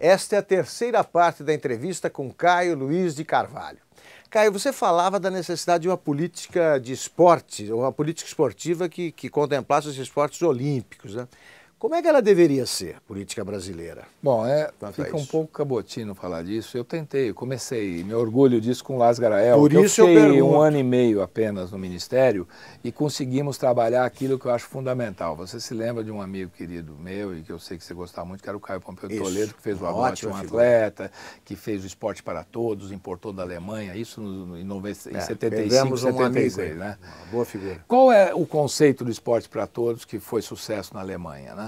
Esta é a terceira parte da entrevista com Caio Luiz de Carvalho. Caio, você falava da necessidade de uma política de esporte, uma política esportiva que, que contemplasse os esportes olímpicos. Né? Como é que ela deveria ser, política brasileira? Bom, é, fica um pouco cabotino falar disso. Eu tentei, comecei, me orgulho disso com Lázaro Garael. Por isso eu fiquei eu um ano e meio apenas no Ministério e conseguimos trabalhar aquilo que eu acho fundamental. Você se lembra de um amigo querido meu e que eu sei que você gostava muito, que era o Caio Pompeu isso. Toledo, que fez o aborte, um atleta, figura. que fez o esporte para todos, importou da Alemanha, isso no, em, nove, é, em 75, um 76. Amigo, né? boa figura. Qual é o conceito do esporte para todos que foi sucesso na Alemanha, né?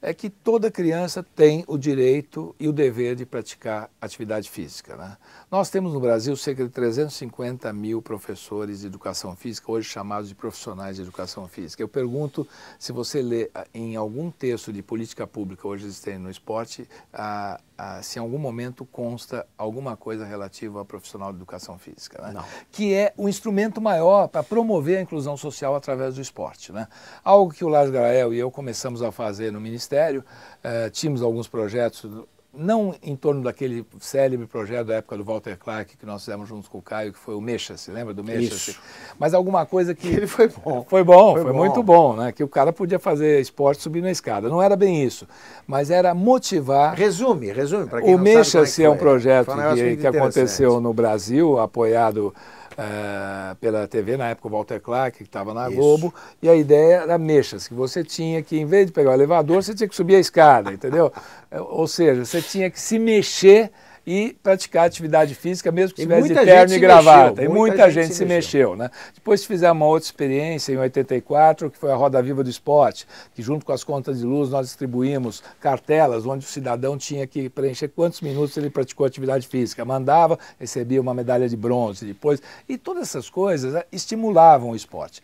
é que toda criança tem o direito e o dever de praticar atividade física. Né? Nós temos no Brasil cerca de 350 mil professores de educação física, hoje chamados de profissionais de educação física. Eu pergunto se você lê ah, em algum texto de política pública hoje existente no esporte, a, ah, a, ah, se em algum momento consta alguma coisa relativa ao profissional de educação física. Né? Que é o instrumento maior para promover a inclusão social através do esporte. Né? Algo que o Lázaro Grael e eu começamos a fazer no Ministério Ministério, eh, tínhamos alguns projetos, não em torno daquele célebre projeto da época do Walter Clark, que nós fizemos juntos com o Caio, que foi o Mexa-se, lembra do Mexa-se? Mas alguma coisa que... Ele foi bom. Foi bom, foi, foi bom. muito bom, né? Que o cara podia fazer esporte subindo a escada. Não era bem isso, mas era motivar... Resume, resume, para quem o não Mexa-se é um projeto que, que aconteceu no Brasil, apoiado uh, pela TV, na época o Walter Clark, que estava na Isso. Globo, e a ideia era mexas, que você tinha que, em vez de pegar o elevador, você tinha que subir a escada, entendeu? Eh, ou seja, você tinha que se mexer e praticar atividade física, mesmo que estivesse de terno e gravata. Mexeu, e muita, gente, gente, se mexeu. mexeu. né? Depois fizemos uma outra experiência em 84, que foi a Roda Viva do Esporte, que junto com as contas de luz nós distribuímos cartelas onde o cidadão tinha que preencher quantos minutos ele praticou atividade física. Mandava, recebia uma medalha de bronze depois. E todas essas coisas né, estimulavam o esporte.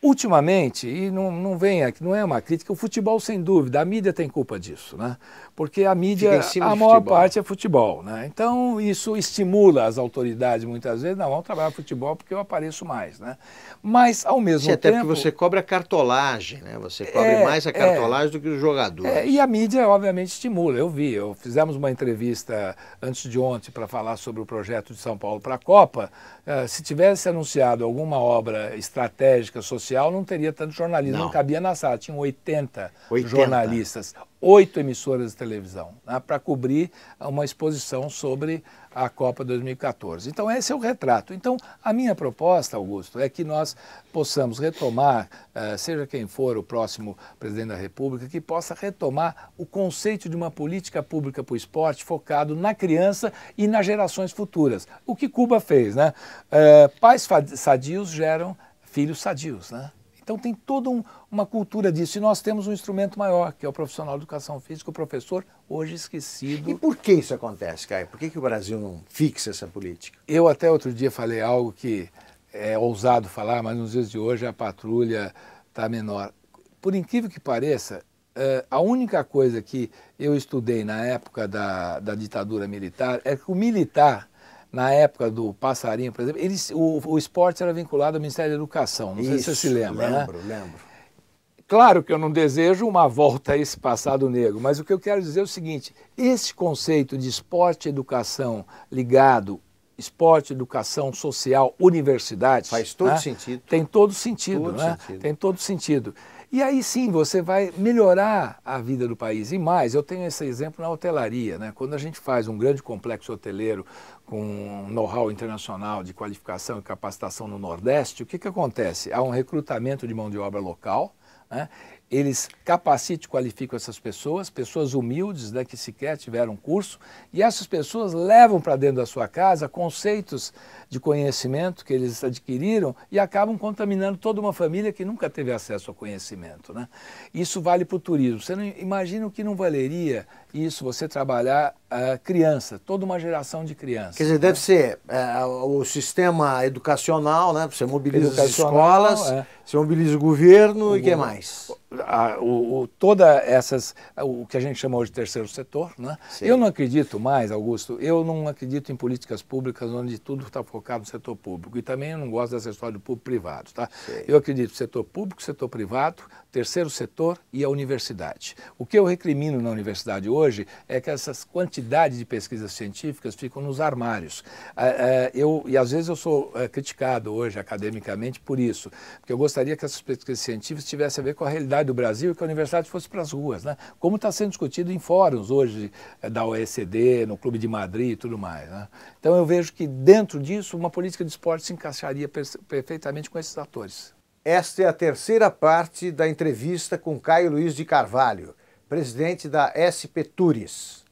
Ultimamente, e não, não vem aqui, não é uma crítica, o futebol sem dúvida, a mídia tem culpa disso, né? Porque a mídia, a maior futebol. parte é futebol, né? Então isso estimula as autoridades muitas vezes, não, vamos trabalhar futebol porque eu apareço mais, né? Mas ao mesmo Sim, tempo... Até porque você cobra a cartolagem, né? Você cobre é, mais a cartolagem é, do que os jogadores. É, e a mídia obviamente estimula, eu vi, eu fizemos uma entrevista antes de ontem para falar sobre o projeto de São Paulo para a Copa, uh, se tivesse anunciado alguma obra estratégica, social, social não teria tanto jornalismo, não, não cabia na sala. Tinham 80, 80. jornalistas, oito emissoras de televisão, né, para cobrir uma exposição sobre a Copa 2014. Então, esse é o retrato. Então, a minha proposta, Augusto, é que nós possamos retomar, eh, seja quem for o próximo presidente da República, que possa retomar o conceito de uma política pública para o esporte focado na criança e nas gerações futuras. O que Cuba fez, né? Eh, pais sadios geram filhos sadios, né? Então tem toda um, uma cultura disso. E nós temos um instrumento maior, que é o profissional de educação física, o professor, hoje esquecido. E por que isso acontece, Caio? Por que, que o Brasil não fixa essa política? Eu até outro dia falei algo que é ousado falar, mas nos dias de hoje a patrulha está menor. Por incrível que pareça, eh, a única coisa que eu estudei na época da, da ditadura militar é que o militar na época do passarinho, por exemplo, eles, o, o esporte era vinculado ao Ministério da Educação. Não Isso, sei se você se lembra. Né? Lembro, né? lembro. Claro que eu não desejo uma volta a esse passado negro, mas o que eu quero dizer é o seguinte: esse conceito de esporte e educação ligado esporte, educação, social, universidade. Faz todo né? sentido. Tem todo sentido, todo né? Sentido. Tem todo sentido. E aí sim você vai melhorar a vida do país. E mais, eu tenho esse exemplo na hotelaria. Né? Quando a gente faz um grande complexo hoteleiro com know-how internacional de qualificação e capacitação no Nordeste, o que, que acontece? Há um recrutamento de mão de obra local, né? Eles capacitam e qualificam essas pessoas, pessoas humildes, né, que sequer tiveram curso, e essas pessoas levam para dentro da sua casa conceitos de conhecimento que eles adquiriram e acabam contaminando toda uma família que nunca teve acesso ao conhecimento. Né? Isso vale para o turismo. Você não imagina o que não valeria isso, você trabalhar uh, criança, toda uma geração de crianças. Quer dizer, né? deve ser uh, o sistema educacional, né? você mobiliza as escolas. É se mobiliza o governo o e o que mais? a, o, o, toda essas o que a gente chama hoje de terceiro setor, né? Eu não acredito mais, Augusto. Eu não acredito em políticas públicas onde tudo está focado no setor público e também eu não gosto dessa história do público privado, tá? Sim. Eu acredito no setor público, setor privado, terceiro setor e a universidade. O que eu recrimino na universidade hoje é que essas quantidades de pesquisas científicas ficam nos armários. Eu e às vezes eu sou é, criticado hoje academicamente por isso, porque eu gostaria que essas pesquisas científicas tivessem a ver com a realidade do Brasil que a universidade fosse para as ruas, né? como está sendo discutido em fóruns hoje eh, da OECD, no Clube de Madrid e tudo mais. Né? Então eu vejo que dentro disso uma política de esporte se encaixaria perfeitamente com esses atores. Esta é a terceira parte da entrevista com Caio Luiz de Carvalho, presidente da SP Turis.